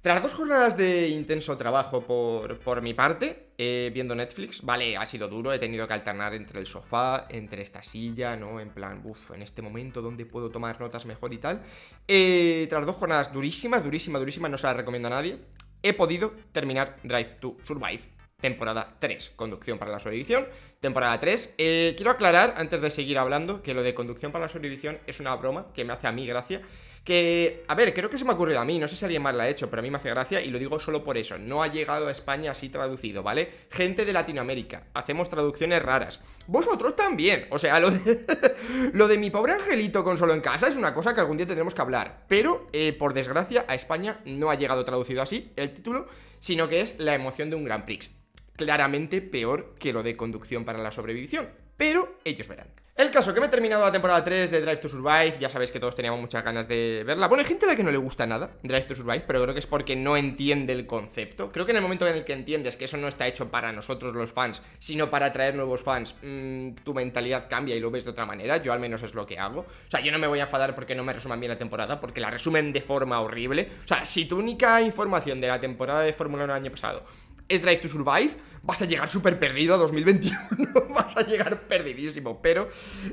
Tras dos jornadas de intenso trabajo por, mi parte, eh, viendo Netflix, vale, ha sido duro, he tenido que alternar entre el sofá, entre esta silla, ¿no? En plan, uff, en este momento, ¿dónde puedo tomar notas mejor y tal? Eh, tras dos jornadas durísimas, durísimas, durísimas, no se las recomiendo a nadie, he podido terminar Drive to Survive, temporada 3, conducción para la sobrevivisión, temporada 3. Eh, quiero aclarar, antes de seguir hablando, que lo de conducción para la sobrevivisión es una broma que me hace a mí gracia. Que, a ver, creo que se me ha ocurrido a mí, no sé si alguien más la ha hecho, pero a mí me hace gracia y lo digo solo por eso. No ha llegado a España así traducido, ¿vale? Gente de Latinoamérica, hacemos traducciones raras. Vosotros también, o sea, lo de, mi pobre angelito con solo en casa es una cosa que algún día tendremos que hablar. Pero, eh, por desgracia, a España no ha llegado traducido así el título, sino que es La emoción de un Gran Prix. Claramente peor que lo de conducción para la sobrevivición. pero ellos verán. El caso que me he terminado la temporada 3 de Drive to Survive, ya sabéis que todos teníamos muchas ganas de verla. Bueno, hay gente a la que no le gusta nada Drive to Survive, pero creo que es porque no entiende el concepto. Creo que en el momento en el que entiendes que eso no está hecho para nosotros los fans, sino para atraer nuevos fans, mm, tu mentalidad cambia y lo ves de otra manera. Yo al menos es lo que hago. O sea, yo no me voy a enfadar porque no me resuman bien la temporada, porque la resumen de forma horrible. O sea, si tu única información de la temporada de Fórmula 1 del año pasado es Drive to Survive, vas a llegar súper perdido a 2021, vas a llegar perdidísimo, pero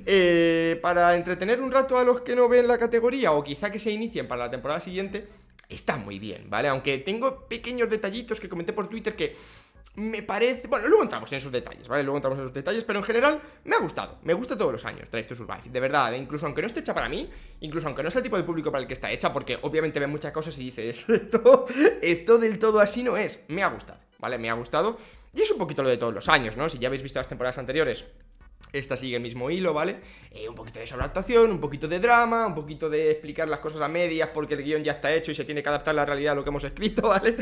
eh, para entretener un rato a los que no ven la categoría o quizá que se inicien para la temporada siguiente, está muy bien, ¿vale? Aunque tengo pequeños detallitos que comenté por Twitter que me parece. Bueno, luego entramos en esos detalles, ¿vale? Luego entramos en esos detalles, pero en general me ha gustado. Me gusta todos los años Drive to Survive, de verdad. ¿eh? Incluso aunque no esté hecha para mí, incluso aunque no sea el tipo de público para el que está hecha, porque obviamente ve muchas cosas y dices, esto, esto del todo así no es. Me ha gustado, ¿vale? Me ha gustado. Y es un poquito lo de todos los años, ¿no? Si ya habéis visto las temporadas anteriores, esta sigue el mismo hilo, ¿vale? Eh, un poquito de sobreactuación, un poquito de drama, un poquito de explicar las cosas a medias porque el guión ya está hecho y se tiene que adaptar a la realidad a lo que hemos escrito, ¿vale?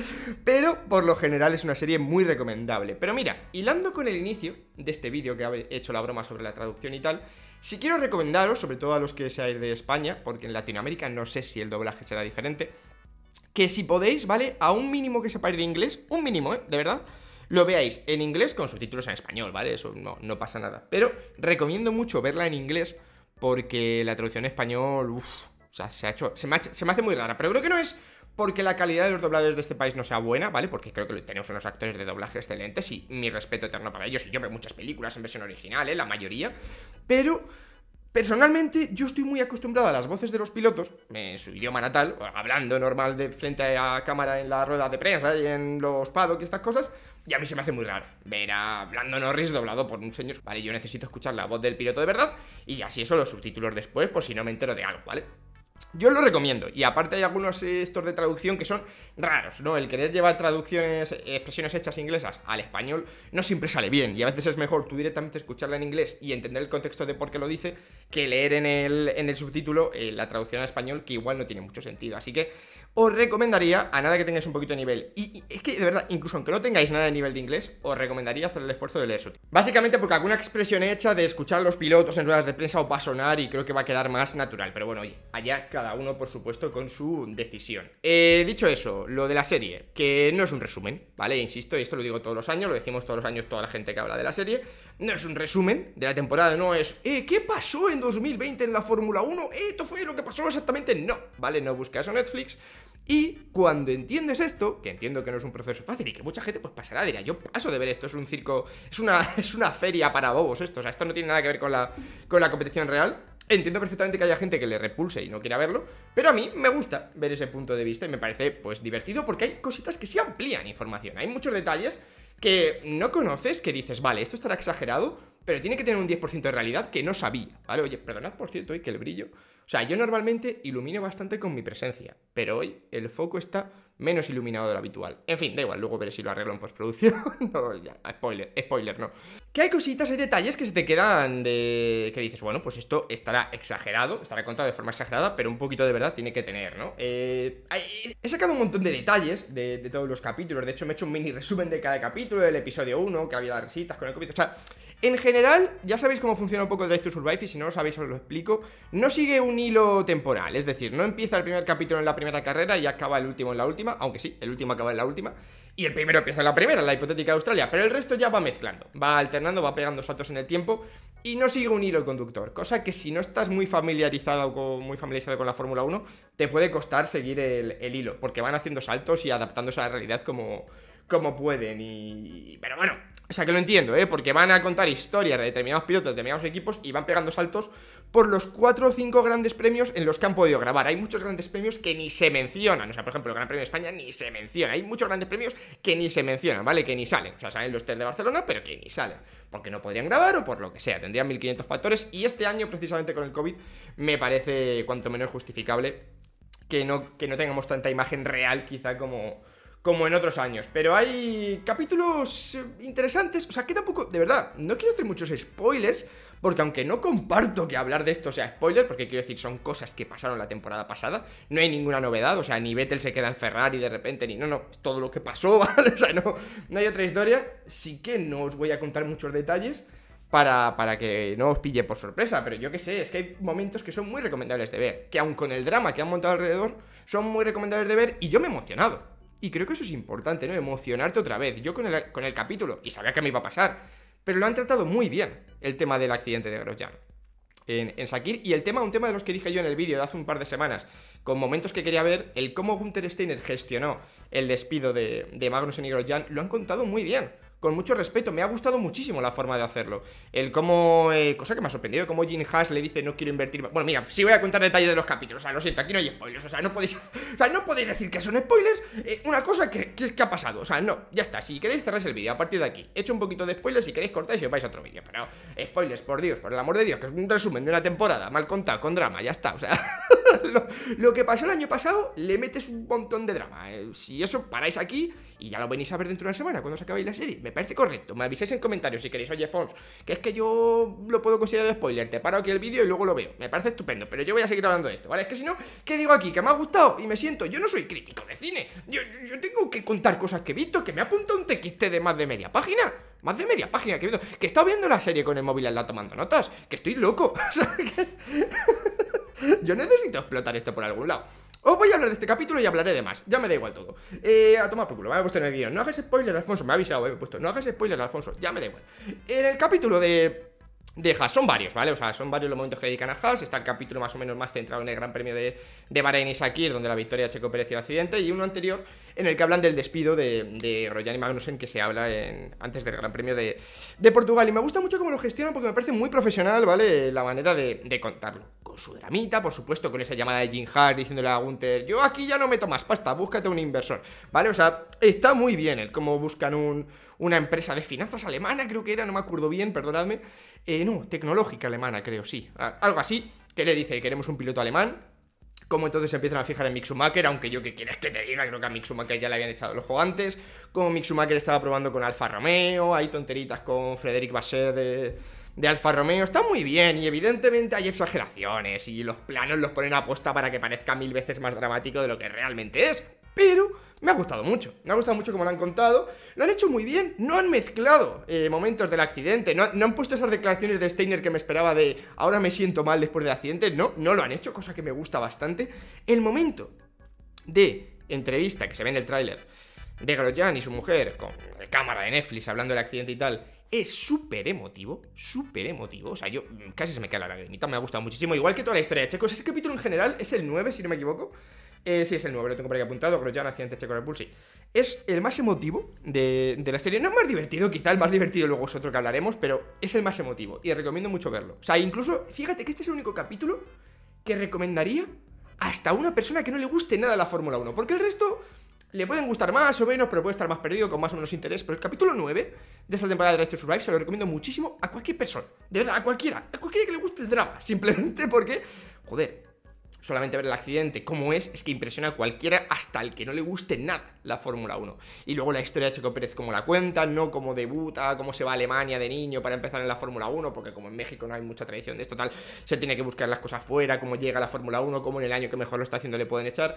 Pero por lo general es una serie muy recomendable. Pero mira, hilando con el inicio de este vídeo que he hecho la broma sobre la traducción y tal, si quiero recomendaros, sobre todo a los que seáis de España, porque en Latinoamérica no sé si el doblaje será diferente, que si podéis, ¿vale? A un mínimo que sepáis de inglés, un mínimo, ¿eh? De verdad lo veáis en inglés con subtítulos en español, ¿vale? Eso no, pasa nada. Pero recomiendo mucho verla en inglés porque la traducción en español, uff, o sea, se, ha hecho, se, me hace muy rara, pero creo que no es porque la calidad de los dobladores de este país no sea buena, ¿vale? Porque creo que tenemos unos actores de doblaje excelentes y mi respeto eterno para ellos. Y yo veo muchas películas en versión original, ¿eh? La mayoría. Pero, personalmente, yo estoy muy acostumbrado a las voces de los pilotos, en su idioma natal, hablando normal de frente a cámara en la rueda de prensa y en los paddocks y estas cosas, y a mí se me hace muy raro ver a Blando Norris doblado por un señor. Vale, yo necesito escuchar la voz del piloto de verdad y así eso los subtítulos después por si no me entero de algo, ¿vale? Yo lo recomiendo, y aparte hay algunos eh, estos de traducción que son raros, ¿no? El querer llevar traducciones, expresiones hechas inglesas al español no siempre sale bien, y a veces es mejor tú directamente escucharla en inglés y entender el contexto de por qué lo dice que leer en el, en el subtítulo eh, la traducción al español, que igual no tiene mucho sentido. Así que os recomendaría, a nada que tengáis un poquito de nivel, y, es que de verdad, incluso aunque no tengáis nada de nivel de inglés, os recomendaría hacer el esfuerzo de leer eso. Básicamente porque alguna expresión hecha de escuchar a los pilotos en ruedas de prensa os va a sonar y creo que va a quedar más natural, pero bueno, oye, allá cada uno por supuesto con su decisión. Eh, dicho eso, lo de la serie, que no es un resumen, ¿vale? Insisto, y esto lo digo todos los años, lo decimos todos los años toda la gente que habla de la serie, no es un resumen de la temporada, no es, eh, ¿qué pasó en 2020 en la Fórmula 1? Esto fue lo que pasó exactamente, no, ¿vale? No buscas a Netflix. Y cuando entiendes esto, que entiendo que no es un proceso fácil y que mucha gente pues pasará, dirá, yo paso de ver esto, es un circo, es una, es una feria para bobos esto, o sea, esto no tiene nada que ver con la, con la competición real. Entiendo perfectamente que haya gente que le repulse y no quiera verlo, pero a mí me gusta ver ese punto de vista y me parece pues divertido porque hay cositas que se amplían información, hay muchos detalles que no conoces, que dices, vale, esto estará exagerado, pero tiene que tener un 10% de realidad que no sabía, ¿vale? Oye, perdonad por cierto, y que el brillo o sea, yo normalmente ilumino bastante con mi presencia, pero hoy el foco está menos iluminado de lo habitual. En fin, da igual, luego veré si lo arreglo en postproducción. no, ya, spoiler, spoiler, no. Que hay cositas, hay detalles que se te quedan de... que dices, bueno, pues esto estará exagerado, estará contado de forma exagerada, pero un poquito de verdad tiene que tener, ¿no? Eh, he sacado un montón de detalles de, todos los capítulos, de hecho me he hecho un mini resumen de cada capítulo, del episodio 1, que había las risitas con el COVID, o sea... En general, ya sabéis cómo funciona un poco Drive to Survive y si no lo sabéis os lo explico. No sigue un hilo temporal, es decir, no empieza el primer capítulo en la primera carrera y acaba el último en la última, aunque sí, el último acaba en la última, y el primero empieza en la primera, la hipotética de Australia, pero el resto ya va mezclando, va alternando, va pegando saltos en el tiempo y no sigue un hilo conductor, cosa que si no estás muy familiarizado con, muy familiarizado con la Fórmula 1, te puede costar seguir el hilo, porque van haciendo saltos y adaptándose a la realidad como, como pueden. Y. Pero bueno, o sea que lo entiendo, ¿eh? Porque van a contar historias de determinados pilotos, de determinados equipos y van pegando saltos por los cuatro o cinco grandes premios en los que han podido grabar. Hay muchos grandes premios que ni se mencionan. O sea, por ejemplo, el Gran Premio de España ni se menciona. Hay muchos grandes premios que ni se mencionan, ¿vale? Que ni salen. O sea, salen los Tel de Barcelona, pero que ni salen. Porque no podrían grabar o por lo que sea. Tendrían 1500 factores y este año, precisamente con el COVID, me parece cuanto menos justificable que no, que no tengamos tanta imagen real quizá como como en otros años. Pero hay capítulos eh, interesantes. O sea, que tampoco, De verdad, no quiero hacer muchos spoilers. Porque aunque no comparto que hablar de esto sea spoiler, porque quiero decir, son cosas que pasaron la temporada pasada, no hay ninguna novedad, o sea, ni Vettel se queda en Ferrari de repente, ni no, no, todo lo que pasó, O sea, no, no hay otra historia, sí que no os voy a contar muchos detalles para, para que no os pille por sorpresa, pero yo que sé, es que hay momentos que son muy recomendables de ver, que aun con el drama que han montado alrededor, son muy recomendables de ver y yo me he emocionado. Y creo que eso es importante, ¿no? Emocionarte otra vez. Yo con el, con el capítulo, y sabía que me iba a pasar, pero lo han tratado muy bien el tema del accidente de Grosjean. En, en, Sakir. Y el tema, un tema de los que dije yo en el vídeo de hace un par de semanas, con momentos que quería ver, el cómo Gunter Steiner gestionó el despido de, de Magnussen y Grosjean, lo han contado muy bien con mucho respeto. Me ha gustado muchísimo la forma de hacerlo. El cómo. Eh, cosa que me ha sorprendido, como Jin Haas le dice no quiero invertir Bueno, mira, sí voy a contar detalles de los capítulos. O sea, lo siento, aquí no hay spoilers. O sea, no podéis. O sea, no podéis decir que son spoilers. Eh, una cosa que, ha pasado. O sea, no, ya está. Si queréis cerrar el vídeo a partir de aquí. He hecho un poquito de spoilers. Si queréis cortáis y os vais a otro vídeo. Pero spoilers, por Dios, por el amor de Dios, que es un resumen de una temporada. Mal contado, con drama, ya está. O sea. lo, que pasó el año pasado, le metes un montón de drama. Eh. si eso, paráis aquí y ya lo venís a ver dentro de una semana, cuando os acabéis la serie. Me parece correcto. Me avisáis en comentarios si queréis, oye, Fons, que es que yo lo puedo considerar spoiler. Te paro aquí el vídeo y luego lo veo. Me parece estupendo, pero yo voy a seguir hablando de esto, ¿vale? Es que si no, ¿qué digo aquí? Que me ha gustado y me siento. Yo no soy crítico de cine. Yo, tengo que contar cosas que he visto, que me apunta un tequiste de más de media página más de media página que he visto, que he estado viendo la serie con el móvil en la tomando notas, que estoy loco. O sea, Yo necesito explotar esto por algún lado. Os voy a hablar de este capítulo y hablaré de más. Ya me da igual todo. Eh, a tomar por culo, me he puesto en el guión. No hagas spoiler, Alfonso. Me ha avisado, eh, me he puesto. No hagas spoiler, Alfonso. Ya me da igual. En el capítulo de de Haas. Son varios, ¿vale? O sea, son varios los momentos que dedican a Haas. Está el capítulo más o menos más centrado en el Gran Premio de, de Bahrein y Sakir, donde la victoria de Checo Pérez el accidente, y uno anterior en el que hablan del despido de, de Magnussen, que se habla antes del Gran Premio de, Portugal. Y me gusta mucho cómo lo gestionan porque me parece muy profesional, ¿vale? La manera de, contarlo. Con su dramita, por supuesto, con esa llamada de Jim Hart diciéndole a Gunther, yo aquí ya no meto más pasta, búscate un inversor, ¿vale? O sea, está muy bien el cómo buscan un, una empresa de finanzas alemana, creo que era, no me acuerdo bien, perdonadme no, tecnológica alemana, creo, sí. Algo así, que le dice, queremos un piloto alemán. Cómo entonces se empiezan a fijar en Mick aunque yo que quieres que te diga, creo que a Mick ya le habían echado el ojo antes. Como mixumacher estaba probando con Alfa Romeo, hay tonteritas con Frederic Basset de, de Alfa Romeo está muy bien y evidentemente hay exageraciones y los planos los ponen a posta para que parezca mil veces más dramático de lo que realmente es pero me ha gustado mucho. Me ha gustado mucho como lo han contado. Lo han hecho muy bien. No han mezclado eh, momentos del accidente. No, han puesto esas declaraciones de Steiner que me esperaba de ahora me siento mal después del accidente. No, no lo han hecho, cosa que me gusta bastante. El momento de entrevista que se ve en el tráiler de Grosjean y su mujer con cámara de Netflix hablando del accidente y tal es súper emotivo, súper emotivo. O sea, yo casi se me cae la lagrimita, me ha gustado muchísimo. Igual que toda la historia de Checos Ese capítulo en general es el 9, si no me equivoco. Eh, sí, es el nuevo, lo tengo por ahí apuntado. Grosjean, ya Checo Red Es el más emotivo de, la serie. No es más divertido, quizá el más divertido luego es otro que hablaremos, pero es el más emotivo y recomiendo mucho verlo. O sea, incluso, fíjate que este es el único capítulo que recomendaría hasta a una persona que no le guste nada la Fórmula 1, porque el resto le pueden gustar más o menos, pero puede estar más perdido con más o menos interés. Pero el capítulo 9 de esta temporada de Drive to Survive se lo recomiendo muchísimo a cualquier persona. De verdad, a cualquiera. A cualquiera que le guste el drama. Simplemente porque, joder, solamente ver el accidente como es, es que impresiona a cualquiera, hasta el que no le guste nada la Fórmula 1. Y luego la historia de Checo Pérez, como la cuenta ¿no? Cómo debuta, cómo se va a Alemania de niño para empezar en la Fórmula 1, porque como en México no hay mucha tradición de esto, tal, se tiene que buscar las cosas fuera, cómo llega la Fórmula 1, cómo en el año que mejor lo está haciendo le pueden echar.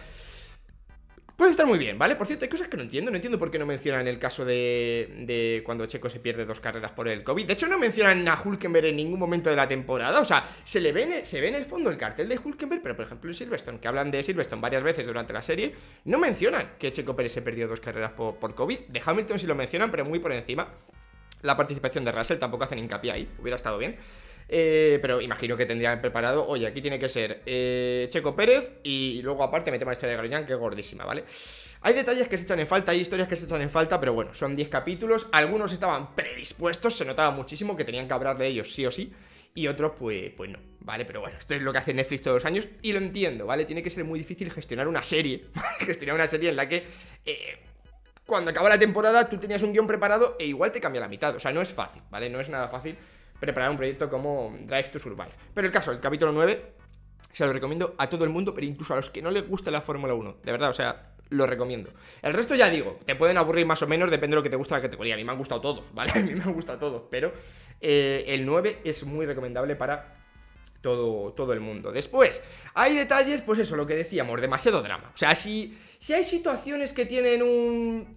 Puede estar muy bien, ¿vale? Por cierto, hay cosas que no entiendo. No entiendo por qué no mencionan el caso de, de cuando Checo se pierde dos carreras por el COVID. De hecho, no mencionan a Hulkenberg en ningún momento de la temporada. O sea, se le ve en, se ve en el fondo el cartel de Hulkenberg, pero por ejemplo, en Silverstone, que hablan de Silverstone varias veces durante la serie, no mencionan que Checo Pérez se perdió dos carreras por, por COVID. De Hamilton sí lo mencionan, pero muy por encima. La participación de Russell tampoco hacen hincapié ahí. Hubiera estado bien. Eh, pero imagino que tendrían preparado, oye, aquí tiene que ser eh, Checo Pérez y luego aparte metemos historia de Garoñán que es gordísima, ¿vale? Hay detalles que se echan en falta, hay historias que se echan en falta, pero bueno, son 10 capítulos, algunos estaban predispuestos, se notaba muchísimo que tenían que hablar de ellos sí o sí, y otros pues, pues no, ¿vale? Pero bueno, esto es lo que hace Netflix todos los años y lo entiendo, ¿vale? Tiene que ser muy difícil gestionar una serie, gestionar una serie en la que... Eh, cuando acaba la temporada, tú tenías un guión preparado e igual te cambia la mitad. O sea, no es fácil, ¿vale? No es nada fácil preparar un proyecto como Drive to Survive. Pero el caso, el capítulo 9, se lo recomiendo a todo el mundo, pero incluso a los que no les gusta la Fórmula 1. De verdad, o sea, lo recomiendo. El resto ya digo, te pueden aburrir más o menos, depende de lo que te gusta la categoría. A mí me han gustado todos, ¿vale? A mí me han gustado todos, pero eh, el 9 es muy recomendable para todo, todo, el mundo. Después, hay detalles, pues eso, lo que decíamos, demasiado drama. O sea, si, si hay situaciones que tienen un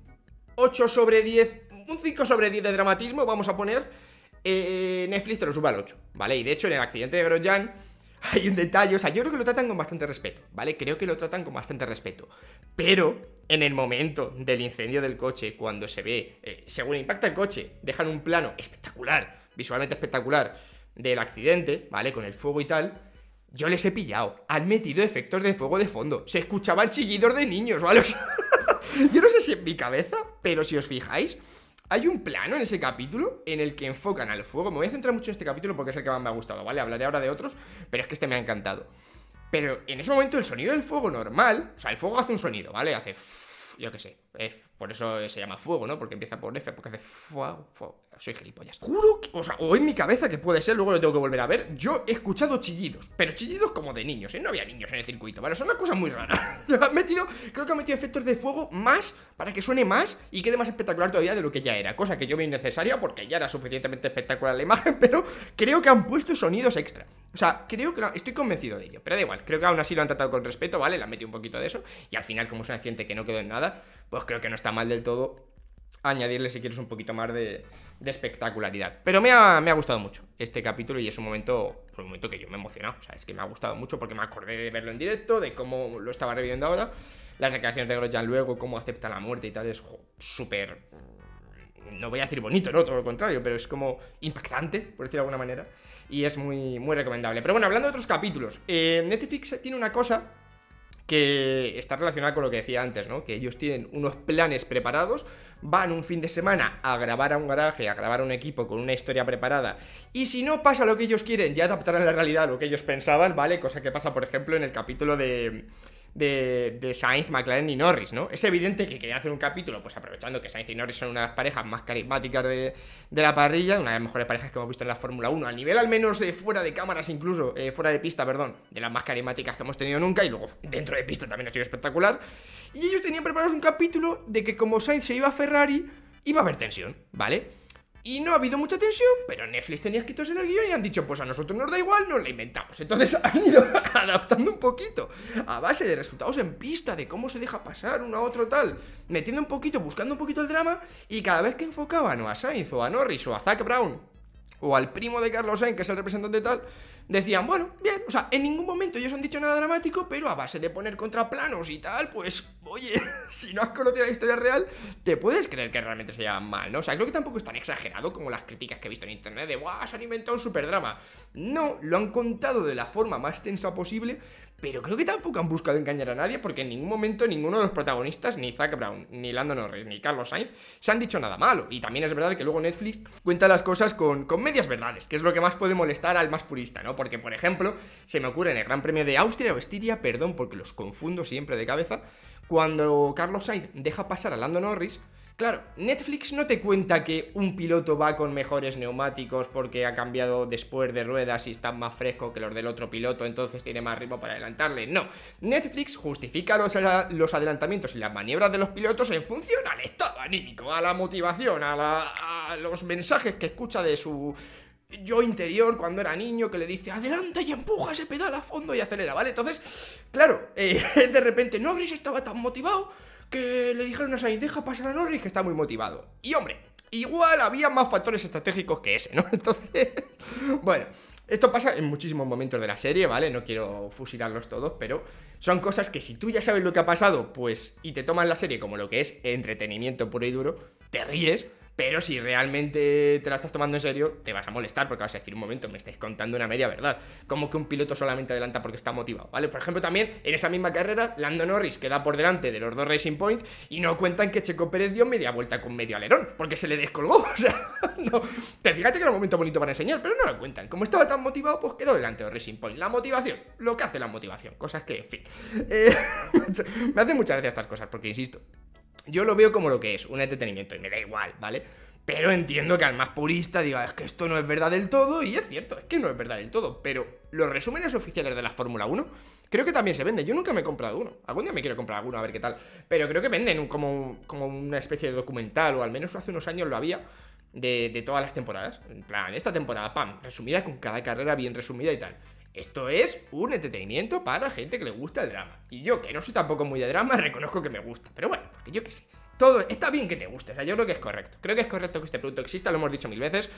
8 sobre 10, un 5 sobre 10 de dramatismo, vamos a poner eh, Netflix te lo suba al 8, ¿vale? Y de hecho, en el accidente de Grosjean hay un detalle, o sea, yo creo que lo tratan con bastante respeto, ¿vale? Creo que lo tratan con bastante respeto. Pero en el momento del incendio del coche, cuando se ve, eh, según impacta el coche, dejan un plano espectacular, visualmente espectacular, del accidente, ¿vale? Con el fuego y tal. Yo les he pillado. Han metido efectos de fuego de fondo. Se escuchaban chillidos de niños, ¿vale? yo no sé si en mi cabeza, pero si os fijáis, hay un plano en ese capítulo en el que enfocan al fuego. Me voy a centrar mucho en este capítulo porque es el que más me ha gustado, ¿vale? Hablaré ahora de otros, pero es que este me ha encantado. Pero en ese momento el sonido del fuego normal, o sea, el fuego hace un sonido, ¿vale? Hace, yo qué sé, es, por eso se llama fuego, ¿no? Porque empieza por F, porque hace fuego, fuego soy gilipollas. Juro que, o sea, o en mi cabeza que puede ser, luego lo tengo que volver a ver. Yo he escuchado chillidos, pero chillidos como de niños, ¿eh? No había niños en el circuito, ¿vale? Son una cosa muy rara. han metido, creo que han metido efectos de fuego más para que suene más y quede más espectacular todavía de lo que ya era. Cosa que yo veo innecesaria porque ya era suficientemente espectacular la imagen, pero creo que han puesto sonidos extra. O sea, creo que estoy convencido de ello, pero da igual. Creo que aún así lo han tratado con respeto, ¿vale? Le han metido un poquito de eso y al final, como es un que no quedó en nada, pues creo que no está mal del todo añadirle si quieres un poquito más de, espectacularidad. Pero me ha, gustado mucho este capítulo y es un momento, pues, un momento que yo me he emocionado. O sea, es que me ha gustado mucho porque me acordé de verlo en directo, de cómo lo estaba reviviendo ahora. Las declaraciones de Grosjean luego, cómo acepta la muerte y tal, es súper... No voy a decir bonito, no, todo lo contrario, pero es como impactante, por decirlo de alguna manera. Y es muy, muy recomendable. Pero bueno, hablando de otros capítulos, eh, Netflix tiene una cosa que está relacionada con lo que decía antes, ¿no? Que ellos tienen unos planes preparados, van un fin de semana a grabar a un garaje, a grabar a un equipo con una historia preparada, y si no pasa lo que ellos quieren, ya adaptarán la realidad a lo que ellos pensaban, ¿vale? Cosa que pasa, por ejemplo, en el capítulo de de, Sainz, McLaren y Norris, ¿no? Es evidente que querían hacer un capítulo, pues aprovechando que Sainz y Norris son una de las parejas más carismáticas de, la parrilla, una de las mejores parejas que hemos visto en la Fórmula 1, a nivel al menos de fuera de cámaras incluso, eh, fuera de pista, perdón, de las más carismáticas que hemos tenido nunca, y luego dentro de pista también ha sido espectacular. Y ellos tenían preparado un capítulo de que como Sainz se iba a Ferrari, iba a haber tensión, ¿vale? Y no ha habido mucha tensión, pero Netflix tenía escritos en el guión y han dicho, pues a nosotros nos da igual, nos la inventamos. Entonces han ido adaptando un poquito a base de resultados en pista, de cómo se deja pasar uno a otro tal, metiendo un poquito, buscando un poquito el drama, y cada vez que enfocaban a Sainz o a Norris o a Zack Brown, o al primo de Carlos Sainz, que es el representante tal, decían, bueno, bien, o sea, en ningún momento ellos han dicho nada dramático, pero a base de poner contraplanos y tal, pues, oye, si no has conocido la historia real, te puedes creer que realmente se llevan mal, ¿no? O sea, creo que tampoco es tan exagerado como las críticas que he visto en internet de, ¡guau! Se han inventado un superdrama. No, lo han contado de la forma más tensa posible pero creo que tampoco han buscado engañar a nadie porque en ningún momento ninguno de los protagonistas, ni Zac Brown, ni Lando Norris, ni Carlos Sainz, se han dicho nada malo. Y también es verdad que luego Netflix cuenta las cosas con, con medias verdades, que es lo que más puede molestar al más purista, ¿no? Porque, por ejemplo, se me ocurre en el Gran Premio de Austria o Estiria, perdón porque los confundo siempre de cabeza, cuando Carlos Sainz deja pasar a Lando Norris, Claro, Netflix no te cuenta que un piloto va con mejores neumáticos porque ha cambiado después de ruedas y está más fresco que los del otro piloto, entonces tiene más ritmo para adelantarle. No, Netflix justifica los, adelantamientos y las maniobras de los pilotos en función al estado anímico, a la motivación, a, a los mensajes que escucha de su yo interior cuando era niño que le dice adelanta y empuja ese pedal a fondo y acelera, ¿vale? Entonces, claro, eh, de repente no habréis estaba tan motivado que le dijeron a Sainz, deja pasar a Norris, que está muy motivado. Y hombre, igual había más factores estratégicos que ese, ¿no? Entonces, bueno, esto pasa en muchísimos momentos de la serie, ¿vale? No quiero fusilarlos todos, pero son cosas que si tú ya sabes lo que ha pasado, pues, y te tomas la serie como lo que es entretenimiento puro y duro, te ríes, pero si realmente te la estás tomando en serio, te vas a molestar porque vas a decir un momento, me estáis contando una media verdad. Como que un piloto solamente adelanta porque está motivado, ¿vale? Por ejemplo, también en esa misma carrera, Lando Norris queda por delante de los dos Racing Point y no cuentan que Checo Pérez dio media vuelta con medio alerón porque se le descolgó. O sea, no. Te fíjate que era un momento bonito para enseñar, pero no lo cuentan. Como estaba tan motivado, pues quedó delante de Racing Point. La motivación, lo que hace la motivación, cosas que, en fin. Eh, me hacen muchas gracias estas cosas porque, insisto, yo lo veo como lo que es, un entretenimiento, y me da igual, ¿vale? Pero entiendo que al más purista diga, es que esto no es verdad del todo, y es cierto, es que no es verdad del todo. Pero los resúmenes oficiales de la Fórmula 1 creo que también se venden. Yo nunca me he comprado uno. Algún día me quiero comprar alguno, a ver qué tal. Pero creo que venden como, como una especie de documental, o al menos hace unos años lo había, de, de todas las temporadas. En plan, esta temporada, pam, resumida con cada carrera bien resumida y tal. Esto es un entretenimiento para gente que le gusta el drama. Y yo, que no soy tampoco muy de drama, reconozco que me gusta. Pero bueno, porque yo qué sé. Todo está bien que te guste, o sea, yo creo que es correcto. Creo que es correcto que este producto exista, lo hemos dicho mil veces.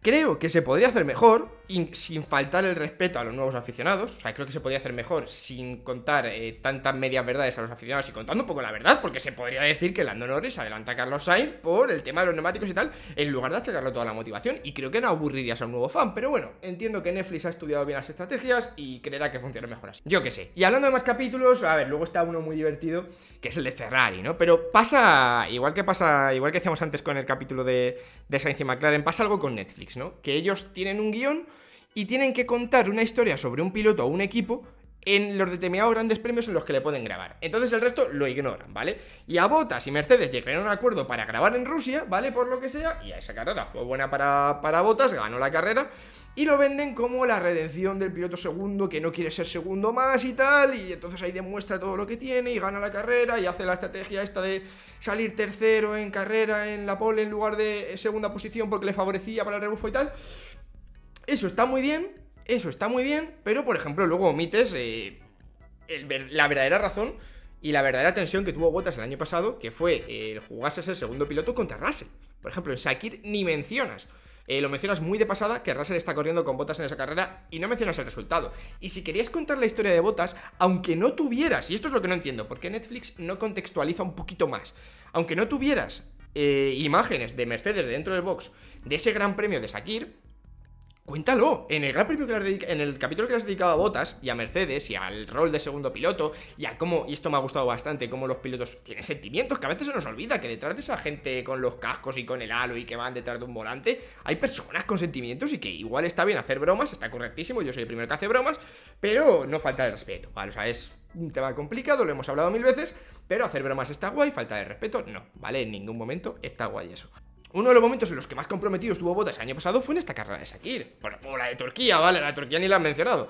Creo que se podría hacer mejor sin faltar el respeto a los nuevos aficionados. O sea, creo que se podría hacer mejor sin contar eh, tantas medias verdades a los aficionados y contando un poco la verdad, porque se podría decir que Lando Norris adelanta a Carlos Sainz por el tema de los neumáticos y tal, en lugar de achacarlo toda la motivación. Y creo que no aburrirías a un nuevo fan. Pero bueno, entiendo que Netflix ha estudiado bien las estrategias y creerá que funciona mejor así. Yo qué sé. Y hablando de más capítulos, a ver, luego está uno muy divertido, que es el de Ferrari, ¿no? Pero pasa, igual que pasa, igual que decíamos antes con el capítulo de, de Sainz y McLaren, pasa algo con Netflix. ¿no? Que ellos tienen un guión y tienen que contar una historia sobre un piloto o un equipo en los determinados grandes premios en los que le pueden grabar. Entonces el resto lo ignoran, ¿vale? Y a Botas y Mercedes llegaron a un acuerdo para grabar en Rusia, ¿vale? Por lo que sea, y a esa carrera fue buena para, para Bottas, ganó la carrera. Y lo venden como la redención del piloto segundo que no quiere ser segundo más y tal. Y entonces ahí demuestra todo lo que tiene y gana la carrera y hace la estrategia esta de salir tercero en carrera, en la pole, en lugar de segunda posición porque le favorecía para el rebufo y tal. Eso está muy bien, eso está muy bien, pero por ejemplo luego omites eh, la verdadera razón y la verdadera tensión que tuvo Bottas el año pasado, que fue el jugarse a segundo piloto contra Russell. Por ejemplo, en Sakir ni mencionas. Eh, lo mencionas muy de pasada que Russell está corriendo con Botas en esa carrera y no mencionas el resultado. Y si querías contar la historia de Botas, aunque no tuvieras, y esto es lo que no entiendo, porque Netflix no contextualiza un poquito más, aunque no tuvieras eh, imágenes de Mercedes dentro del box de ese gran premio de Sakir, Cuéntalo, en el gran premio que en el capítulo que has dedicado a Botas y a Mercedes y al rol de segundo piloto y a cómo, y esto me ha gustado bastante, cómo los pilotos tienen sentimientos, que a veces se nos olvida que detrás de esa gente con los cascos y con el halo y que van detrás de un volante, hay personas con sentimientos y que igual está bien hacer bromas, está correctísimo, yo soy el primero que hace bromas, pero no falta de respeto, ¿vale? O sea, es un tema complicado, lo hemos hablado mil veces, pero hacer bromas está guay, falta de respeto, no, ¿vale? En ningún momento está guay eso. Uno de los momentos en los que más comprometido estuvo Bottas el año pasado fue en esta carrera de Sakir. Por, la de Turquía, ¿vale? La de Turquía ni la han mencionado.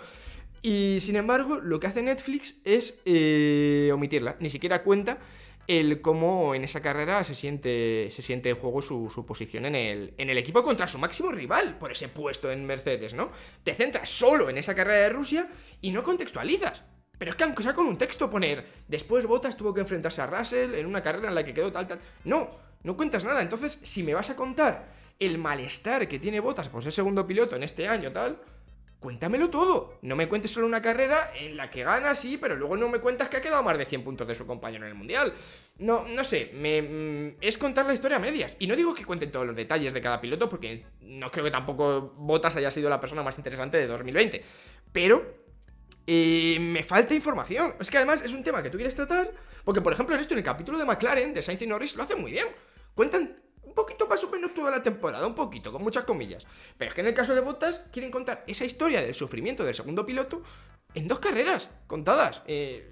Y sin embargo, lo que hace Netflix es eh, omitirla. Ni siquiera cuenta el cómo en esa carrera se siente, se siente en juego su, posición en el, en el equipo contra su máximo rival por ese puesto en Mercedes, ¿no? Te centras solo en esa carrera de Rusia y no contextualizas. Pero es que aunque sea con un texto poner, después Bottas tuvo que enfrentarse a Russell en una carrera en la que quedó tal, tal... No, no cuentas nada. Entonces, si me vas a contar el malestar que tiene Botas por ser segundo piloto en este año, tal, cuéntamelo todo. No me cuentes solo una carrera en la que gana, sí, pero luego no me cuentas que ha quedado más de 100 puntos de su compañero en el Mundial. No, no sé, mm, es contar la historia a medias. Y no digo que cuenten todos los detalles de cada piloto, porque no creo que tampoco Botas haya sido la persona más interesante de 2020. Pero eh, me falta información. Es que además es un tema que tú quieres tratar, porque por ejemplo en esto, en el capítulo de McLaren, de Sainz y Norris, lo hace muy bien. Cuentan un poquito más o menos toda la temporada, un poquito, con muchas comillas. Pero es que en el caso de Bottas quieren contar esa historia del sufrimiento del segundo piloto en dos carreras contadas. Eh,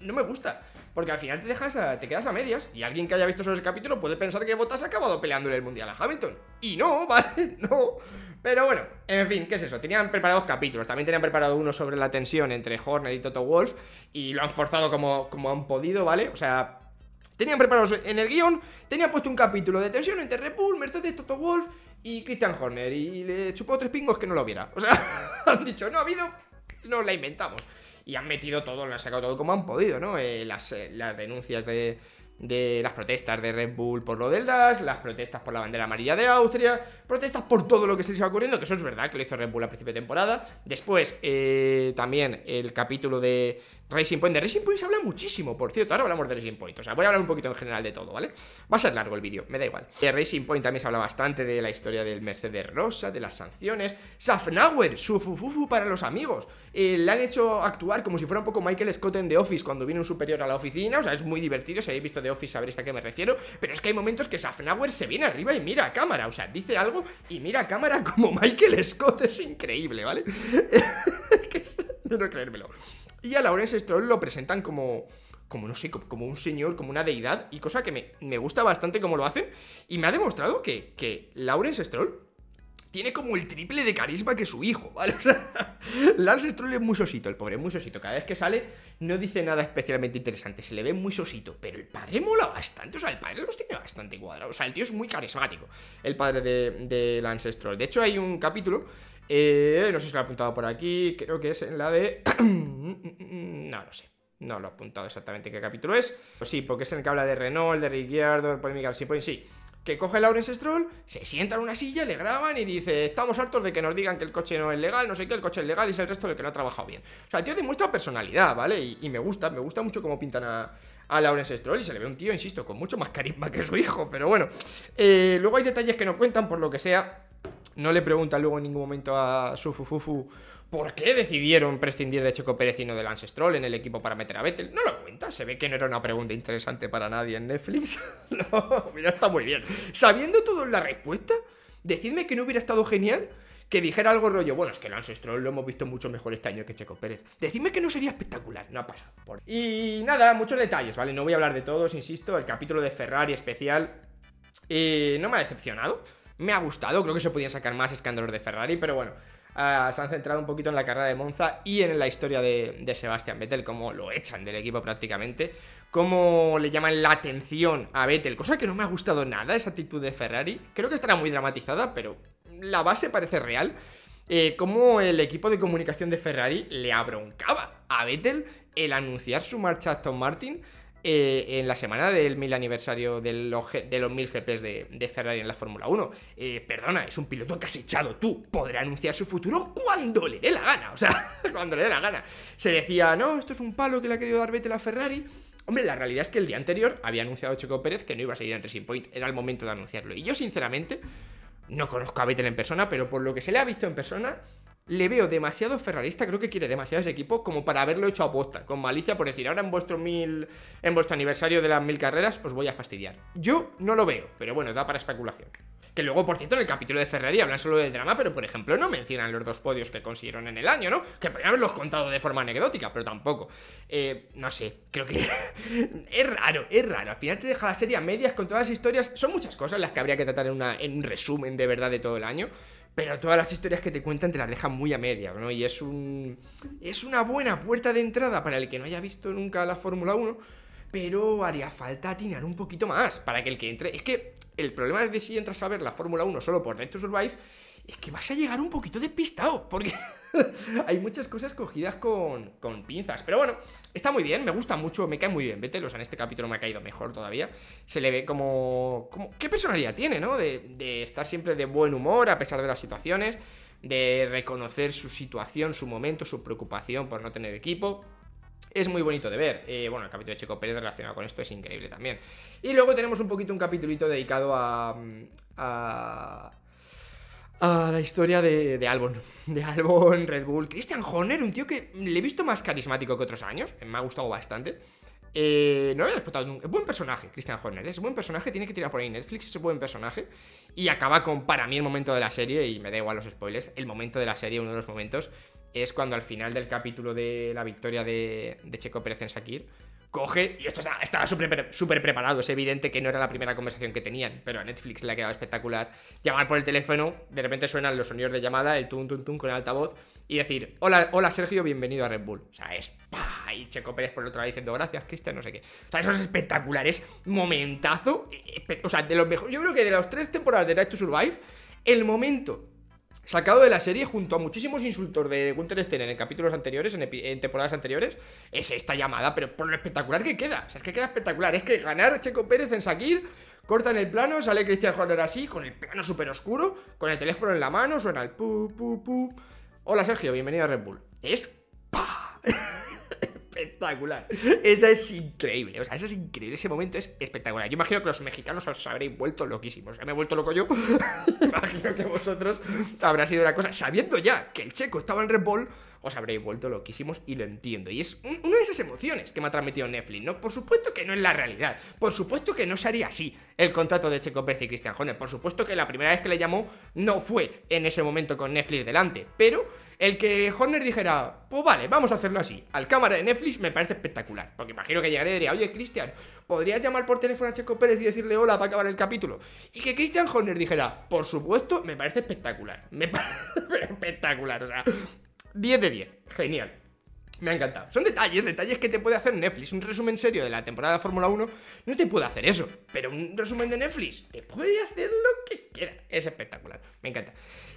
no me gusta. Porque al final te dejas te quedas a medias. Y alguien que haya visto sobre ese capítulo puede pensar que Bottas ha acabado peleándole el mundial a Hamilton. Y no, ¿vale? No. Pero bueno, en fin, ¿qué es eso? Tenían preparados capítulos. También tenían preparado uno sobre la tensión entre Horner y Toto Wolf. Y lo han forzado como, como han podido, ¿vale? O sea, Tenían preparados en el guión, tenía puesto un capítulo de tensión entre Red Bull, Mercedes, Toto Wolf y Christian Horner. Y le chupó tres pingos que no lo hubiera O sea, han dicho, no ha habido, no la inventamos. Y han metido todo, lo han sacado todo como han podido, ¿no? Eh, eh, las, denuncias de, de las protestas de Red Bull por lo del DAS, las protestas por la bandera amarilla de Austria, protestas por todo lo que se les iba ocurriendo, que eso es verdad que lo hizo Red Bull a principio de temporada. Después, eh, también el capítulo de, Racing Point. De Racing Point se habla muchísimo, por cierto. Ahora hablamos de Racing Point. O sea, voy a hablar un poquito en general de todo, ¿vale? Va a ser largo el vídeo, me da igual. De Racing Point también se habla bastante de la historia del Mercedes Rosa, de las sanciones. Safnauer, su fufufu para los amigos. Eh, le han hecho actuar como si fuera un poco Michael Scott en The Office cuando viene un superior a la oficina. O sea, es muy divertido. Si habéis visto The Office sabréis a qué me refiero. Pero es que hay momentos que Safnauer se viene arriba y mira a cámara. O sea, dice algo y mira a cámara como Michael Scott. Es increíble, ¿vale? no creérmelo. Y a Laurence Stroll lo presentan como, como no sé, como un señor, como una deidad, y cosa que me, me gusta bastante como lo hacen. Y me ha demostrado que, que Stroll tiene como el triple de carisma que su hijo, ¿vale? O sea, Lance Stroll es muy sosito, el pobre es muy sosito. Cada vez que sale no dice nada especialmente interesante, se le ve muy sosito, pero el padre mola bastante, o sea, el padre los tiene bastante cuadrados, o sea, el tío es muy carismático, el padre de, de Lance Stroll. De hecho, hay un capítulo eh, no sé si lo he apuntado por aquí, creo que es en la de... no, lo sé. No lo he apuntado exactamente qué capítulo es. sí, porque es en el que habla de Renault, de Ricciardo, de polémica pues sí. Que coge a Lawrence Stroll, se sienta en una silla, le graban y dice: Estamos hartos de que nos digan que el coche no es legal, no sé qué, el coche es legal y es el resto del que no ha trabajado bien. O sea, el tío demuestra personalidad, ¿vale? Y, me gusta, me gusta mucho cómo pintan a, a Lawrence Stroll y se le ve un tío, insisto, con mucho más carisma que su hijo, pero bueno. Eh, luego hay detalles que no cuentan, por lo que sea. No le pregunta luego en ningún momento a Sufufufu por qué decidieron prescindir de Checo Pérez y no de Lance Stroll en el equipo para meter a Vettel. No lo cuenta, se ve que no era una pregunta interesante para nadie en Netflix. no, mira, está muy bien. Sabiendo todo la respuesta, decidme que no hubiera estado genial que dijera algo rollo, bueno, es que Lance Stroll lo hemos visto mucho mejor este año que Checo Pérez. Decidme que no sería espectacular, no ha pasado. Y nada, muchos detalles, ¿vale? No voy a hablar de todos, insisto, el capítulo de Ferrari especial eh, no me ha decepcionado me ha gustado. Creo que se podían sacar más escándalos de Ferrari, pero bueno. Ah, se han centrado un poquito en la carrera de Monza y en la historia de, Sebastián Sebastian Vettel, cómo lo echan del equipo prácticamente, cómo le llaman la atención a Vettel, cosa que no me ha gustado nada esa actitud de Ferrari, creo que estará muy dramatizada, pero la base parece real, eh, cómo el equipo de comunicación de Ferrari le abroncaba a Vettel el anunciar su marcha a Aston Martin, eh, en la semana del mil aniversario de los, mil GPs de, Ferrari en la Fórmula 1. Eh, perdona, es un piloto que has echado tú. Podrá anunciar su futuro cuando le dé la gana. O sea, cuando le dé la gana. Se decía, no, esto es un palo que le ha querido dar Vettel a Ferrari. Hombre, la realidad es que el día anterior había anunciado Checo Pérez que no iba a seguir en Racing Point. Era el momento de anunciarlo. Y yo, sinceramente, no conozco a Vettel en persona, pero por lo que se le ha visto en persona, le veo demasiado ferrarista, creo que quiere demasiados equipos como para haberlo hecho a posta, con malicia por decir, ahora en vuestro mil, en vuestro aniversario de las mil carreras os voy a fastidiar. Yo no lo veo, pero bueno, da para especulación. Que luego, por cierto, en el capítulo de ferraría hablan solo del drama, pero por ejemplo no mencionan los dos podios que consiguieron en el año, ¿no? Que podrían haberlos contado de forma anecdótica, pero tampoco. Eh, no sé, creo que es raro, es raro. Al final te deja la serie a medias con todas las historias. Son muchas cosas las que habría que tratar en, en un resumen de verdad de todo el año pero todas las historias que te cuentan te las dejan muy a media, ¿no? Y es un. Es una buena puerta de entrada para el que no haya visto nunca la Fórmula 1, pero haría falta atinar un poquito más para que el que entre. Es que el problema es de si entras a ver la Fórmula 1 solo por Direct to Survive es que vas a llegar un poquito despistado, porque hay muchas cosas cogidas con, pinzas. Pero bueno, está muy bien, me gusta mucho, me cae muy bien Vete, o sea, en este capítulo me ha caído mejor todavía. Se le ve como... ¿Qué personalidad tiene, no? De, estar siempre de buen humor a pesar de las situaciones, de reconocer su situación, su momento, su preocupación por no tener equipo es muy bonito de ver. Eh, bueno, el capítulo de Checo Pérez relacionado con esto es increíble también. Y luego tenemos un poquito un capítulito dedicado a, a ah, la historia de, de Albon. De Albon, Red Bull. Christian Horner, un tío que le he visto más carismático que otros años. Me ha gustado bastante. Eh, no lo había explotado nunca. Es buen personaje, Christian Horner. ¿eh? Es buen personaje, tiene que tirar por ahí Netflix, es buen personaje. Y acaba con, para mí, el momento de la serie, y me da igual los spoilers, el momento de la serie, uno de los momentos, es cuando al final del capítulo de la victoria de, de Checo Pérez en Sakir, coge, y esto estaba súper preparado, es evidente que no era la primera conversación que tenían, pero a Netflix le ha quedado espectacular. Llamar por el teléfono, de repente suenan los sonidos de llamada, el tum tum tum con el altavoz, y decir, hola, hola Sergio, bienvenido a Red Bull. O sea, es pa y Checo Pérez por el otro lado diciendo, gracias Cristian, no sé qué. O sea, eso es espectacular, es momentazo, o sea, de los mejores, yo creo que de las tres temporadas de Drive to Survive, el momento sacado de la serie junto a muchísimos insultos de Gunter Stenner en capítulos anteriores, en, temporadas anteriores, es esta llamada, pero por lo espectacular que queda. O es que queda espectacular. Es que ganar Checo Pérez en Sakir, cortan el plano, sale Cristian Horner así, con el plano súper oscuro, con el teléfono en la mano, suena el pu, pu, pu. Hola Sergio, bienvenido a Red Bull. Es espectacular. Esa es increíble. O sea, eso es increíble. Ese momento es espectacular. Yo imagino que los mexicanos os habréis vuelto loquísimos. Ya me he vuelto loco yo. imagino que vosotros habrá sido una cosa. Sabiendo ya que el checo estaba en Red Bull os habréis vuelto loquísimos y lo entiendo. Y es una de esas emociones que me ha transmitido Netflix, ¿no? Por supuesto que no es la realidad. Por supuesto que no sería así el contrato de Checo Pérez y Cristian Horner. Por supuesto que la primera vez que le llamó no fue en ese momento con Netflix delante. Pero el que Horner dijera, pues vale, vamos a hacerlo así, al cámara de Netflix me parece espectacular. Porque imagino que llegaría y diría, oye, Cristian, ¿podrías llamar por teléfono a Checo Pérez y decirle hola para acabar el capítulo? Y que Cristian Horner dijera, por supuesto, me parece espectacular. Me parece espectacular, o sea, 10 de 10, genial me ha encantado. Son detalles, detalles que te puede hacer Netflix. Un resumen serio de la temporada de Fórmula 1 no te puede hacer eso, pero un resumen de Netflix te puede hacer lo que quiera. Es espectacular, me encanta.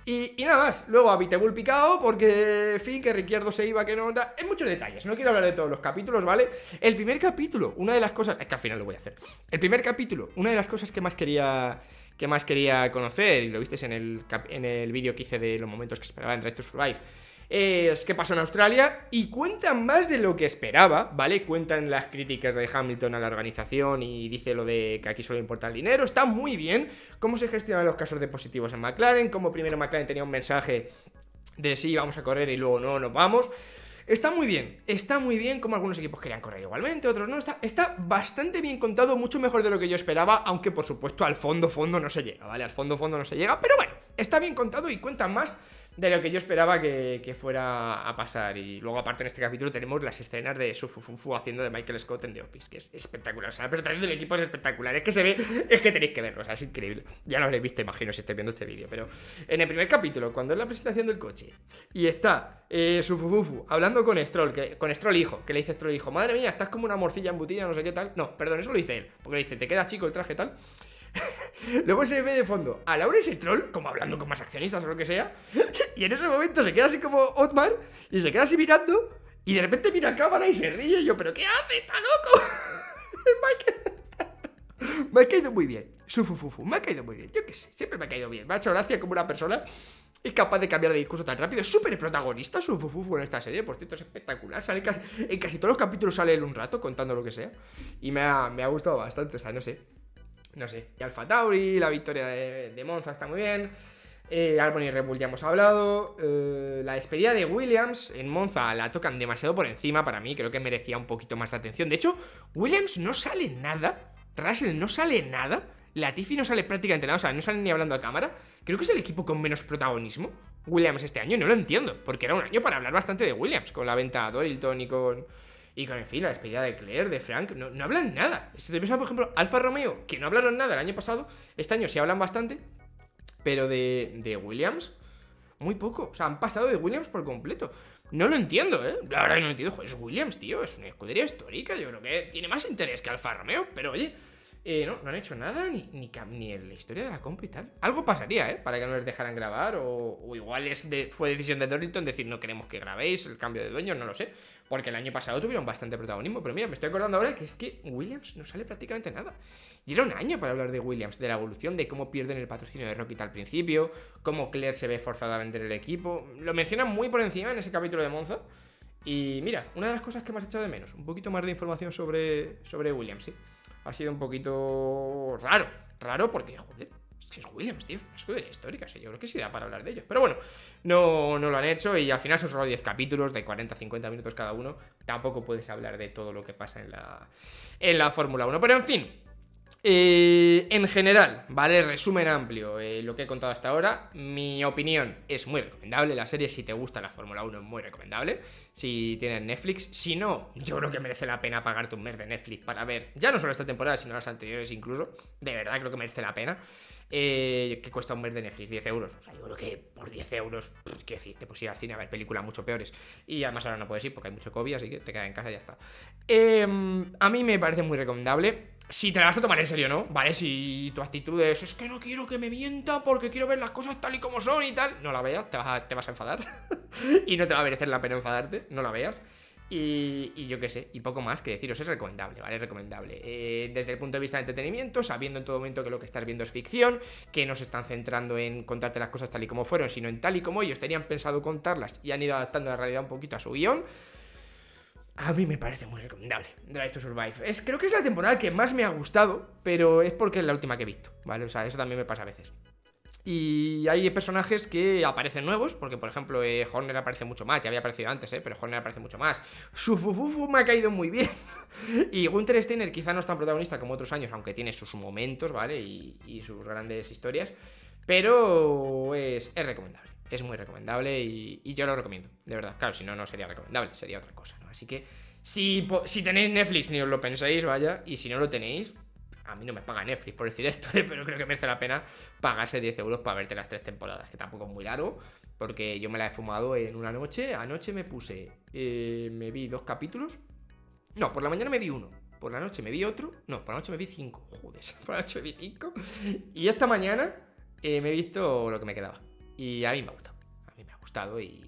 Y, nada más, luego a bull picado porque, en fin, que Ricciardo se iba, que no... Da... En muchos detalles, no quiero hablar de todos los capítulos, ¿vale? El primer capítulo, una de las cosas... Es que al final lo voy a hacer. El primer capítulo, una de las cosas que más quería que más quería conocer, y lo visteis en el, en el vídeo que hice de los momentos que esperaba en estos to Survive, eh, qué pasó en Australia y cuentan más de lo que esperaba, ¿vale? Cuentan las críticas de Hamilton a la organización y dice lo de que aquí solo importa el dinero, está muy bien cómo se gestionan los casos de positivos en McLaren, cómo primero McLaren tenía un mensaje de sí, vamos a correr y luego no, no, vamos. Está muy bien, está muy bien como algunos equipos querían correr igualmente, otros no, está, está bastante bien contado, mucho mejor de lo que yo esperaba, aunque por supuesto al fondo fondo no se llega, ¿vale? Al fondo fondo no se llega, pero bueno, está bien contado y cuentan más de lo que yo esperaba que, fuera a pasar. Y luego, aparte, en este capítulo tenemos las escenas de Sufufufu haciendo de Michael Scott en The Office, que es espectacular. O sea, la presentación del equipo es espectacular. Es que se ve, es que tenéis que verlo, o sea, es increíble. Ya lo habréis visto, imagino, si estáis viendo este vídeo. Pero en el primer capítulo, cuando es la presentación del coche y está eh, Sufufufu hablando con Stroll, que, con Stroll hijo, que le dice Stroll hijo, madre mía, estás como una morcilla embutida, no sé qué tal. No, perdón, eso lo dice él, porque le dice, te queda chico el traje tal. Luego se ve de fondo a Laurence Stroll, como hablando con más accionistas o lo que sea, y en ese momento se queda así como Otmar, y se queda así mirando, y de repente mira a cámara y se ríe, y yo, ¿pero qué hace? ¡Está loco! me, ha caído, muy bien, sufufufu, me ha caído muy bien, yo qué sé, siempre me ha caído bien, me ha hecho gracia como una persona es capaz de cambiar de discurso tan rápido. Es súper protagonista su en esta serie, por cierto, es espectacular. Sale en casi todos los capítulos sale él un rato contando lo que sea. Y me me ha gustado bastante, o sea, no sé no sé, y Alfa Tauri, la victoria de, Monza está muy bien. Eh, Albon y Red ya hemos hablado. Eh, la despedida de Williams en Monza la tocan demasiado por encima para mí. Creo que merecía un poquito más de atención. De hecho, Williams no sale nada. Russell no sale nada. Latifi no sale prácticamente nada. O sea, no sale ni hablando a cámara. Creo que es el equipo con menos protagonismo. Williams este año, no lo entiendo. Porque era un año para hablar bastante de Williams. Con la venta a Dorilton y con y con, en fin, la despedida de Claire, de Frank, no, hablan nada. Si te piensas, por ejemplo, Alfa Romeo, que no hablaron nada el año pasado, este año sí hablan bastante, pero de, de Williams, muy poco. O sea, han pasado de Williams por completo. No lo entiendo, ¿eh? La verdad que no lo entiendo. Joder, es Williams, tío. Es una escudería histórica. Yo creo que tiene más interés que Alfa Romeo. Pero oye, eh, no, no han hecho nada ni, ni, en la historia de la compra y tal. Algo pasaría, ¿eh? Para que no les dejaran grabar. O, o igual es de, fue decisión de Dorrington decir no queremos que grabéis el cambio de dueño, no lo sé. Porque el año pasado tuvieron bastante protagonismo, pero mira, me estoy acordando ahora que es que Williams no sale prácticamente nada. Y era un año para hablar de Williams, de la evolución, de cómo pierden el patrocinio de Rocky al principio, cómo Claire se ve forzada a vender el equipo. Lo mencionan muy por encima en ese capítulo de Monza. Y mira, una de las cosas que más he echado de menos, un poquito más de información sobre, sobre Williams, ¿sí? Ha sido un poquito raro, raro porque, joder, es Williams, tío, una escudería histórica, o yo creo que sí da para hablar de ellos. Pero bueno, no, no lo han hecho y al final son solo 10 capítulos de 40-50 minutos cada uno. Tampoco puedes hablar de todo lo que pasa en la, en la Fórmula 1. Pero en fin, eh, en general, ¿vale? Resumen amplio, eh, lo que he contado hasta ahora. Mi opinión es muy recomendable. La serie, si te gusta la Fórmula 1, es muy recomendable. Si tienes Netflix, si no, yo creo que merece la pena pagarte un mes de Netflix para ver, ya no solo esta temporada, sino las anteriores incluso. De verdad, creo que merece la pena. Eh, que cuesta un mes de Netflix, 10 euros. O sea, yo creo que por 10 euros, que qué decir, te puedes ir al cine a ver películas mucho peores. Y además ahora no puedes ir porque hay mucho COVID, así que te quedas en casa y ya está. Em, a mí me parece muy recomendable. Si te la vas a tomar en serio, ¿no? ¿Vale? Si tu actitud es, es que no quiero que me mienta porque quiero ver las cosas tal y como son y tal, no la veas, te vas te vas a enfadar. y no te va a merecer la pena enfadarte, no la veas. Y, yo qué sé, y poco más que deciros, es recomendable, ¿vale? Es recomendable. Eh, desde el punto de vista del entretenimiento, sabiendo en todo momento que lo que estás viendo es ficción, que no se están centrando en contarte las cosas tal y como fueron, sino en tal y como ellos tenían pensado contarlas y han ido adaptando la realidad un poquito a su guión. A mí me parece muy recomendable Drive to Survive. Es, creo que es la temporada que más me ha gustado, pero es porque es la última que he visto, ¿vale? O sea, eso también me pasa a veces. Y hay personajes que aparecen nuevos, porque por ejemplo eh, Horner aparece mucho más, ya había aparecido antes, eh, pero Horner aparece mucho más. Su fufufu me ha caído muy bien. y Gunther Steiner quizá no es tan protagonista como otros años, aunque tiene sus momentos, ¿vale? Y, sus grandes historias. Pero es, recomendable, es muy recomendable y, yo lo recomiendo, de verdad. Claro, si no, no sería recomendable, sería otra cosa, ¿no? Así que si, si tenéis Netflix ni os lo pensáis, vaya, y si no lo tenéis, a mí no me paga Netflix por decir esto, pero creo que merece la pena pagarse 10 euros para verte las tres temporadas, que tampoco es muy largo, porque yo me la he fumado en una noche. Anoche me puse, eh, me vi dos capítulos. No, por la mañana me vi uno, por la noche me vi otro. No, por la noche me vi cinco. Joder, por la noche me vi cinco. Y esta mañana eh, me he visto lo que me quedaba. Y a mí me ha gustado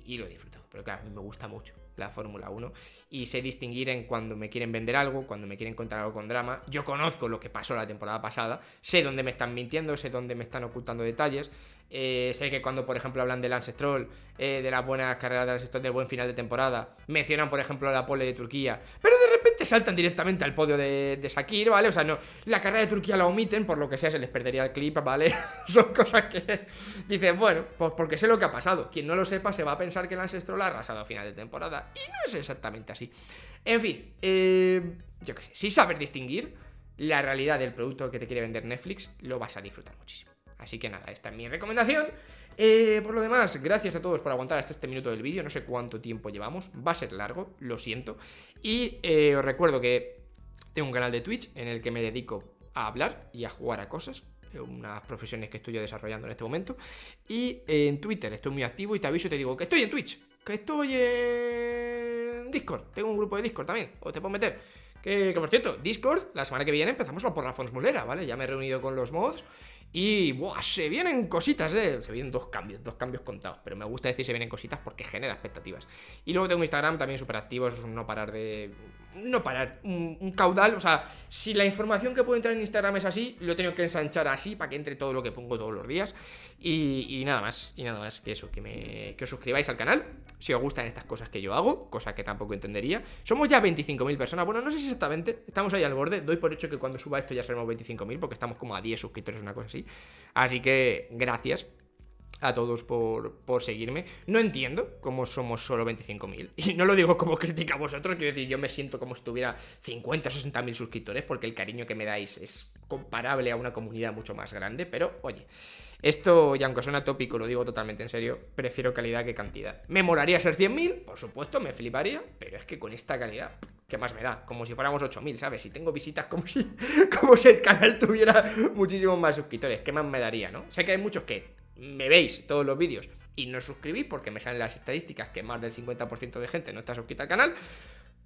y, lo he disfrutado. Pero claro, a mí me gusta mucho la Fórmula 1 y sé distinguir en cuando me quieren vender algo, cuando me quieren contar algo con drama. Yo conozco lo que pasó la temporada pasada, sé dónde me están mintiendo, sé dónde me están ocultando detalles. Eh, sé que cuando, por ejemplo, hablan de Lance Stroll, eh, de las buenas carreras de Lance del buen final de temporada, mencionan, por ejemplo, la pole de Turquía. Pero saltan directamente al podio de, de ¿vale? O sea, no, la carrera de Turquía la omiten, por lo que sea se les perdería el clip, ¿vale? Son cosas que dicen, bueno, pues porque sé lo que ha pasado. Quien no lo sepa se va a pensar que el ancestro ha arrasado a final de temporada. Y no es exactamente así. En fin, eh, yo qué sé, si saber distinguir la realidad del producto que te quiere vender Netflix, lo vas a disfrutar muchísimo. Así que nada, esta es mi recomendación. Eh, por lo demás, gracias a todos por aguantar hasta este minuto del vídeo. No sé cuánto tiempo llevamos. Va a ser largo, lo siento. Y eh, os recuerdo que tengo un canal de Twitch en el que me dedico a hablar y a jugar a cosas eh, unas profesiones que estoy yo desarrollando en este momento. Y en Twitter estoy muy activo y te aviso y te digo que estoy en Twitch, que estoy en Discord, tengo un grupo de Discord también, Os te puedo meter, que, por cierto, Discord, la semana que viene empezamos la por Fons Mulera, ¿vale? Ya me he reunido con los mods y, buah, se vienen cositas, ¿eh? Se vienen dos cambios, dos cambios contados, pero me gusta decir se vienen cositas porque genera expectativas. Y luego tengo Instagram también súper activo, es un no parar de... No parar, un, caudal, o sea, si la información que puedo entrar en Instagram es así, lo tengo que ensanchar así para que entre todo lo que pongo todos los días. Y, nada más, y nada más que eso, que, me, que os suscribáis al canal, si os gustan estas cosas que yo hago, cosa que tampoco entendería. Somos ya 25.000 personas, bueno, no sé si exactamente, estamos ahí al borde. Doy por hecho que cuando suba esto ya seremos 25.000, porque estamos como a 10 suscriptores, una cosa así. Así que gracias a todos por, por, seguirme. No entiendo cómo somos solo 25.000. Y no lo digo como crítica a vosotros, quiero decir, yo me siento como si tuviera 50 o 60.000 suscriptores, porque el cariño que me dais es comparable a una comunidad mucho más grande, pero oye, esto, ya aunque suena tópico, lo digo totalmente en serio, prefiero calidad que cantidad. ¿Me molaría ser 100.000? Por supuesto, me fliparía, pero es que con esta calidad ¿qué más me da? Como si fuéramos 8.000, ¿sabes? Si tengo visitas, como si, como si el canal tuviera muchísimos más suscriptores, ¿qué más me daría, no? Sé que hay muchos que me veis todos los vídeos y no suscribís porque me salen las estadísticas que más del 50% de gente no está suscrita al canal.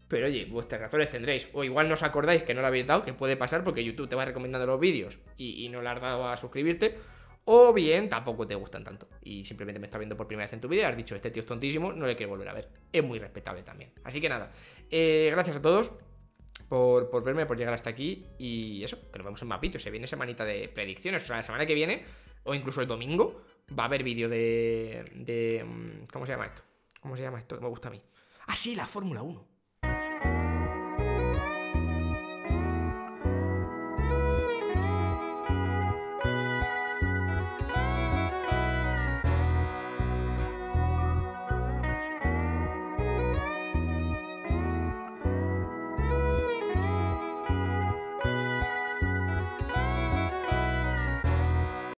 Pero oye, vuestras razones tendréis. O igual no os acordáis que no lo habéis dado, que puede pasar porque YouTube te va recomendando los vídeos y, no lo has dado a suscribirte. O bien tampoco te gustan tanto y simplemente me está viendo por primera vez en tu video has dicho, este tío es tontísimo, no le quiero volver a ver. Es muy respetable también. Así que nada, eh, gracias a todos. Por, verme, por llegar hasta aquí y eso, que nos vemos en mapito. Se viene semanita de predicciones, o sea, la semana que viene o incluso el domingo va a haber vídeo de, de... Mm, ¿Cómo se llama esto? ¿Cómo se llama esto? Que me gusta a mí. Ah, sí, la Fórmula 1.